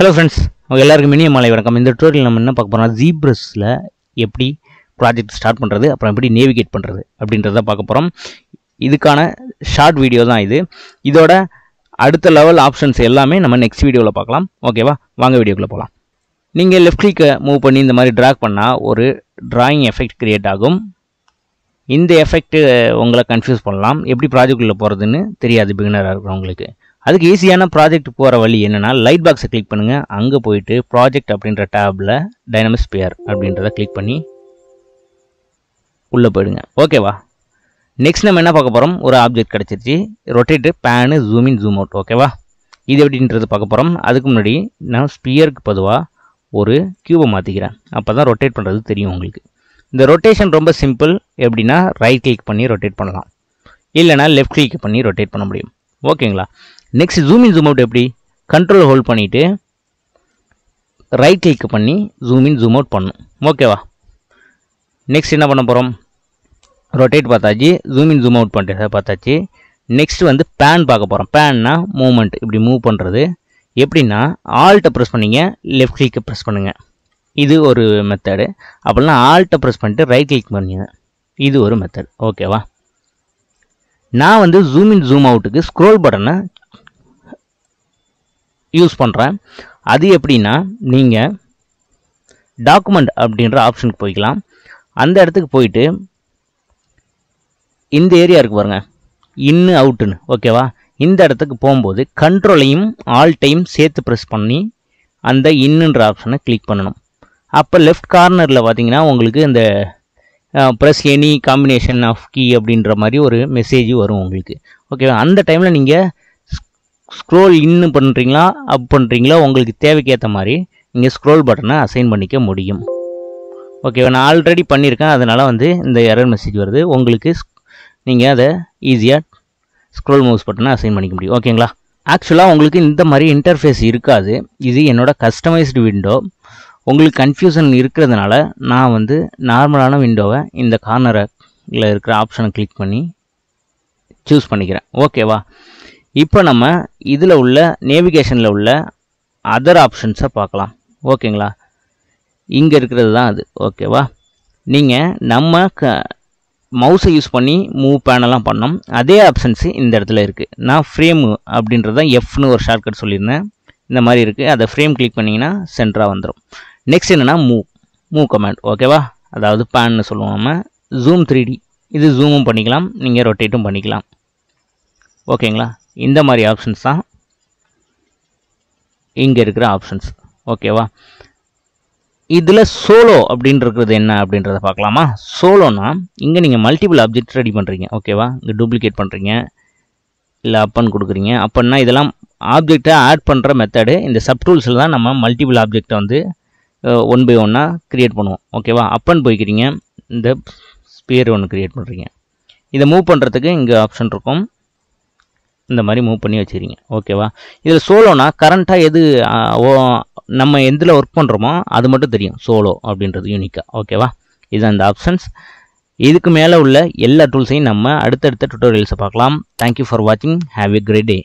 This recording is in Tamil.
ஹலோ ஃப்ரெண்ட்ஸ் அவங்க எல்லாருக்கும் இனிய மாலை வணக்கம் இந்த டூரில் நம்ம என்ன பார்க்க போகிறோம் ஜீப்ரஸில் எப்படி ப்ராஜெக்ட் ஸ்டார்ட் பண்ணுறது அப்புறம் எப்படி நேவிகேட் பண்ணுறது அப்படின்றத பார்க்க போகிறோம் இதுக்கான ஷார்ட் வீடியோ தான் இது இதோட அடுத்த லெவல் ஆப்ஷன்ஸ் எல்லாமே நம்ம நெக்ஸ்ட் வீடியோவில் பார்க்கலாம் ஓகேவா வாங்க வீடியோக்குள்ளே போகலாம் நீங்கள் லெஃப்ட் கிளிக்கை மூவ் பண்ணி இந்த மாதிரி ட்ராக் பண்ணால் ஒரு ட்ராயிங் எஃபெக்ட் க்ரியேட் ஆகும் இந்த எஃபெக்ட்டு உங்களை கன்ஃபியூஸ் பண்ணலாம் எப்படி ப்ராஜெக்ட் போகிறதுன்னு தெரியாது பிகினராக இருக்கிறவங்களுக்கு அதுக்கு ஈஸியான ப்ராஜெக்ட் போகிற வழி என்னென்னா லைட் பாக்ஸை கிளிக் பண்ணுங்கள் அங்கே போயிட்டு ப்ராஜெக்ட் அப்படின்ற டேப்பில் டைனமிக்ஸ் பியர் அப்படின்றத கிளிக் பண்ணி உள்ளே போயிடுங்க ஓகேவா நெக்ஸ்ட் நம்ம என்ன பார்க்க போகிறோம் ஒரு ஆப்ஜெக்ட் கிடச்சிருச்சு rotate pan zoom in zoom out ஓகேவா இது எப்படின்றது பார்க்க போகிறோம் அதுக்கு முன்னாடி நான் ஸ்பியருக்கு பொதுவாக ஒரு கியூபை மாற்றிக்கிறேன் அப்போ தான் ரொட்டேட் பண்ணுறது தெரியும் உங்களுக்கு இந்த ரொட்டேஷன் ரொம்ப சிம்பிள் எப்படின்னா ரைட் கிளிக் பண்ணி ரொட்டேட் பண்ணலாம் இல்லைனா லெஃப்ட் கிளிக் பண்ணி ரொட்டேட் பண்ண முடியும் ஓகேங்களா next zoom in zoom out எப்படி கண்ட்ரோல் ஹோல்ட் பண்ணிவிட்டு ரைட் கிளிக் பண்ணி ஜூம் இன் ஜூம் அவுட் பண்ணும் ஓகேவா நெக்ஸ்ட் என்ன பண்ண போகிறோம் ரொட்டேட் பார்த்தாச்சு ஜூம் இன் ஜூம் அவுட் பண்ணுறதை பார்த்தாச்சு நெக்ஸ்ட் வந்து பேன் பார்க்க போகிறோம் பேன்னா மூமெண்ட் இப்படி மூவ் பண்ணுறது எப்படின்னா ஆல்ட்டை ப்ரெஸ் பண்ணிங்க லெஃப்ட் கிளிக்கை ப்ரெஸ் பண்ணுங்கள் இது ஒரு மெத்தடு அப்படிலாம் ஆல்ட்டை ப்ரெஸ் பண்ணிட்டு ரைட் கிளிக் பண்ணிங்க இது ஒரு மெத்தட் ஓகேவா நான் வந்து ஜூம் இன் ஜூம் அவுட்டுக்கு ஸ்க்ரோல் பட்டனை யூஸ் பண்ணுறேன் அது எப்படின்னா நீங்கள் டாக்குமெண்ட் அப்படின்ற ஆப்ஷனுக்கு போய்க்கலாம் அந்த இடத்துக்கு போயிட்டு இந்த ஏரியா இருக்கு பாருங்கள் இன்னு அவுட்டுன்னு ஓகேவா இந்த இடத்துக்கு போகும்போது கண்ட்ரோலையும் ஆல் டைம் சேர்த்து ப்ரெஸ் பண்ணி அந்த இன்னுன்ற ஆப்ஷனை கிளிக் பண்ணணும் அப்போ லெஃப்ட் கார்னரில் பார்த்தீங்கன்னா உங்களுக்கு இந்த press any combination of key அப்படின்ற மாதிரி ஒரு மெசேஜ் வரும் உங்களுக்கு ஓகேவா அந்த டைமில் நீங்கள் ஸ்க்ரோல் இன்னு பண்ணுறீங்களா அப் பண்ணுறீங்களா உங்களுக்கு தேவைக்கேற்ற மாதிரி நீங்கள் ஸ்க்ரோல் பட்டனை அசைன் பண்ணிக்க முடியும் ஓகேவா நான் ஆல்ரெடி பண்ணியிருக்கேன் அதனால் வந்து இந்த எரர் மெசேஜ் வருது உங்களுக்கு நீங்கள் அதை ஈஸியாக ஸ்க்ரோல் மூவ்ஸ் பட்டனை அசைன் பண்ணிக்க முடியும் ஓகேங்களா ஆக்சுவலாக உங்களுக்கு இந்த மாதிரி இன்டர்ஃபேஸ் இருக்காது இது என்னோடய கஸ்டமைஸ்டு விண்டோ உங்களுக்கு கன்ஃபியூசன் இருக்கிறதுனால நான் வந்து நார்மலான விண்டோவை இந்த கார்னரில் இருக்கிற ஆப்ஷனை கிளிக் பண்ணி சூஸ் பண்ணிக்கிறேன் ஓகேவா இப்போ நம்ம இதில் உள்ள நேவிகேஷனில் உள்ள அதர் ஆப்ஷன்ஸை பார்க்கலாம் ஓகேங்களா இங்கே இருக்கிறது தான் அது ஓகேவா நீங்கள் நம்ம க மவுஸை யூஸ் பண்ணி மூவ் பேனெல்லாம் பண்ணோம் அதே ஆப்ஷன்ஸு இந்த இடத்துல இருக்குது நான் ஃப்ரேமு அப்படின்றது தான் எஃப்னு ஒரு ஷார்ட்கட் சொல்லியிருந்தேன் இந்த மாதிரி இருக்குது அதை ஃப்ரேம் கிளிக் பண்ணிங்கன்னா சென்டராக வந்துடும் நெக்ஸ்ட் என்னென்னா மூவ் மூவ் கமாண்ட் ஓகேவா அதாவது பேன் சொல்லுவோம் நம்ம ஜூம் த்ரீ டி இது ஜூமும் பண்ணிக்கலாம் நீங்கள் ரொட்டேட்டும் பண்ணிக்கலாம் ஓகேங்களா இந்த மாதிரி ஆப்ஷன்ஸ் தான் இங்கே இருக்கிற ஆப்ஷன்ஸ் ஓகேவா இதில் சோலோ அப்படின்றது என்ன அப்படின்றத பார்க்கலாமா சோலோனா இங்கே நீங்கள் மல்டிபிள் அப்ஜெக்ட் ரெடி பண்ணுறீங்க ஓகேவா இங்கே டூப்ளிகேட் பண்ணுறீங்க இல்லை அப்பன் கொடுக்குறீங்க அப்பன்னா இதெல்லாம் ஆப்ஜெக்டை ஆட் பண்ணுற மெத்தடு இந்த டூல்ஸில் தான் நம்ம மல்டிபிள் ஆப்ஜெக்டை வந்து ஒன் பை ஒன்னாக க்ரியேட் பண்ணுவோம் ஓகேவா அப்பன் போய்க்கிறீங்க இந்த ஸ்பியர் ஒன்று க்ரியேட் பண்ணுறீங்க இதை மூவ் பண்ணுறதுக்கு இங்கே ஆப்ஷன் இருக்கும் இந்த மாதிரி மூவ் பண்ணி வச்சுருங்க ஓகேவா இதில் சோலோனா கரண்ட்டாக எது நம்ம எதில் ஒர்க் பண்ணுறோமோ அது மட்டும் தெரியும் சோலோ அப்படின்றது யூனிக்காக ஓகேவா இதுதான் இந்த ஆப்ஷன்ஸ் இதுக்கு மேலே உள்ள எல்லா டூல்ஸையும் நம்ம அடுத்தடுத்த டுட்டோரியல்ஸை பார்க்கலாம் தேங்க்யூ ஃபார் வாட்சிங் ஹாவ் எ கிரேட் டே